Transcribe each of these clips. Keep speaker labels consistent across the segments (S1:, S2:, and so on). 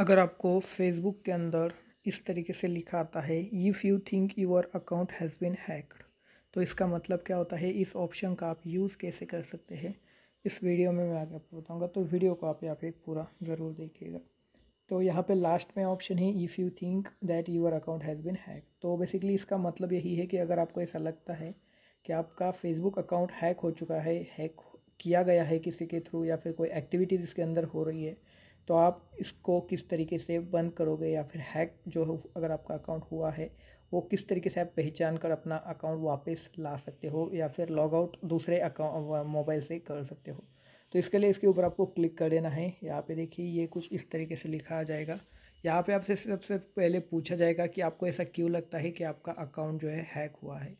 S1: अगर आपको फेसबुक के अंदर इस तरीके से लिखा आता है if you think your account has been hacked तो इसका मतलब क्या होता है इस ऑप्शन का आप यूज़ कैसे कर सकते हैं इस वीडियो में मैं आगे आपको बताऊंगा तो वीडियो को आप यहाँ पे पूरा ज़रूर देखिएगा तो यहाँ पे लास्ट में ऑप्शन है if you think that your account has been hack तो बेसिकली इसका मतलब यही है कि अगर आपको ऐसा लगता है कि आपका फेसबुक अकाउंट हैक हो चुका है हैक किया गया है किसी के थ्रू या फिर कोई एक्टिविटीज़ इसके अंदर हो रही है तो आप इसको किस तरीके से बंद करोगे या फिर हैक जो है अगर आपका अकाउंट हुआ है वो किस तरीके से आप पहचान कर अपना अकाउंट वापस ला सकते हो या फिर लॉग आउट दूसरे अकाउंट मोबाइल से कर सकते हो तो इसके लिए इसके ऊपर आपको क्लिक कर देना है यहाँ पे देखिए ये कुछ इस तरीके से लिखा आ जाएगा यहाँ पे आपसे सबसे पहले पूछा जाएगा कि आपको ऐसा क्यों लगता है कि आपका अकाउंट जो है हैक हुआ है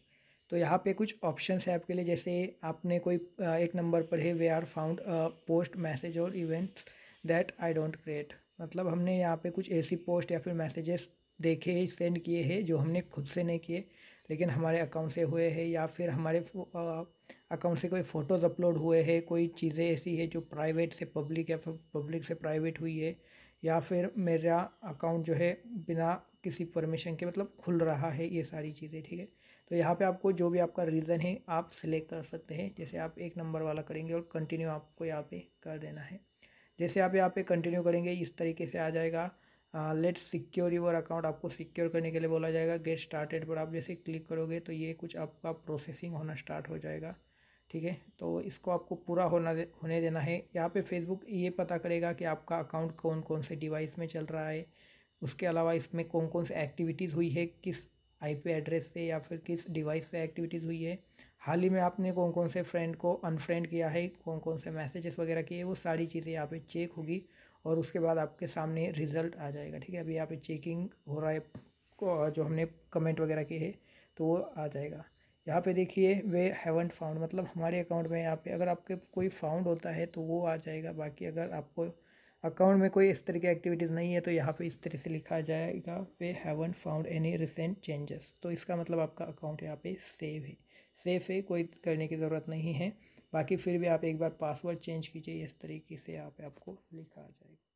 S1: तो यहाँ पे कुछ ऑप्शन है आपके लिए जैसे आपने कोई एक नंबर पर है we are found post message और events that I don't create मतलब हमने यहाँ पे कुछ ऐसी पोस्ट या फिर मैसेजेस देखे सेंड किए हैं जो हमने खुद से नहीं किए लेकिन हमारे अकाउंट से हुए हैं या फिर हमारे अकाउंट से कोई फ़ोटोज़ अपलोड हुए हैं कोई चीज़ें ऐसी है जो प्राइवेट से पब्लिक या फिर पब्लिक से प्राइवेट हुई है या फिर मेरा अकाउंट जो है बिना किसी परमिशन के मतलब खुल रहा है ये सारी चीज़ें ठीक है तो यहाँ पे आपको जो भी आपका रीज़न है आप सिलेक्ट कर सकते हैं जैसे आप एक नंबर वाला करेंगे और कंटिन्यू आपको यहाँ पे कर देना है जैसे आप यहाँ पे कंटिन्यू करेंगे इस तरीके से आ जाएगा लेट सिक्योर यूर अकाउंट आपको सिक्योर करने के लिए बोला जाएगा गेट स्टार्टेड पर आप जैसे क्लिक करोगे तो ये कुछ आपका प्रोसेसिंग होना स्टार्ट हो जाएगा ठीक है तो इसको आपको पूरा होना दे, होने देना है यहाँ पे फेसबुक ये पता करेगा कि आपका अकाउंट कौन कौन से डिवाइस में चल रहा है उसके अलावा इसमें कौन कौन से एक्टिविटीज़ हुई है किस आईपी एड्रेस से या फिर किस डिवाइस से एक्टिविटीज़ हुई है हाल ही में आपने कौन कौन से फ्रेंड को अनफ्रेंड किया है कौन कौन से मैसेजेस वगैरह किए वो सारी चीज़ें यहाँ पे चेक होगी और उसके बाद आपके सामने रिज़ल्ट आ जाएगा ठीक है अभी यहाँ पे चेकिंग हो रहा है जो हमने कमेंट वगैरह किए हैं तो वो आ जाएगा यहाँ पे देखिए वे हैवेंट फाउंड मतलब हमारे अकाउंट में यहाँ पे अगर आपके कोई फाउंड होता है तो वो आ जाएगा बाकी अगर आपको अकाउंट में कोई इस तरह की एक्टिविटीज़ नहीं है तो यहाँ पे इस तरह से लिखा जाएगा we haven't found any recent changes तो इसका मतलब आपका अकाउंट यहाँ पे सेव है सेफ है कोई करने की ज़रूरत नहीं है बाकी फिर भी आप एक बार पासवर्ड चेंज कीजिए इस तरीके से यहाँ पे आपको लिखा जाएगा